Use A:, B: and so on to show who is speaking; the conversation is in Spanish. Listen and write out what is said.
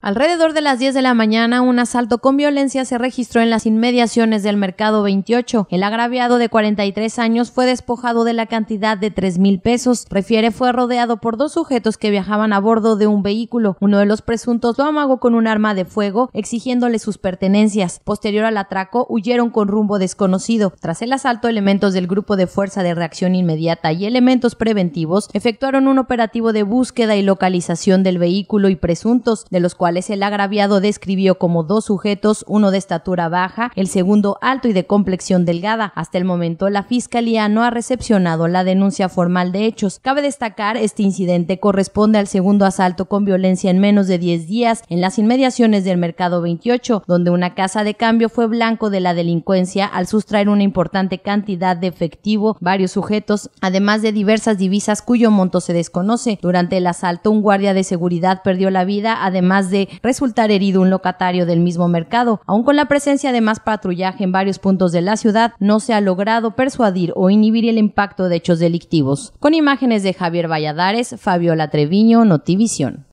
A: Alrededor de las 10 de la mañana, un asalto con violencia se registró en las inmediaciones del Mercado 28. El agraviado de 43 años fue despojado de la cantidad de 3 mil pesos. Refiere fue rodeado por dos sujetos que viajaban a bordo de un vehículo. Uno de los presuntos lo amagó con un arma de fuego, exigiéndole sus pertenencias. Posterior al atraco, huyeron con rumbo desconocido. Tras el asalto, elementos del Grupo de Fuerza de Reacción Inmediata y elementos preventivos efectuaron un operativo de búsqueda y localización del vehículo y presuntos, de los cuales el agraviado describió como dos sujetos, uno de estatura baja, el segundo alto y de complexión delgada. Hasta el momento la Fiscalía no ha recepcionado la denuncia formal de hechos. Cabe destacar, este incidente corresponde al segundo asalto con violencia en menos de 10 días en las inmediaciones del Mercado 28, donde una casa de cambio fue blanco de la delincuencia al sustraer una importante cantidad de efectivo, varios sujetos, además de diversas divisas cuyo monto se desconoce. Durante el asalto, un guardia de seguridad perdió la vida, además de resultar herido un locatario del mismo mercado. Aun con la presencia de más patrullaje en varios puntos de la ciudad, no se ha logrado persuadir o inhibir el impacto de hechos delictivos. Con imágenes de Javier Valladares, Fabiola Treviño, Notivisión.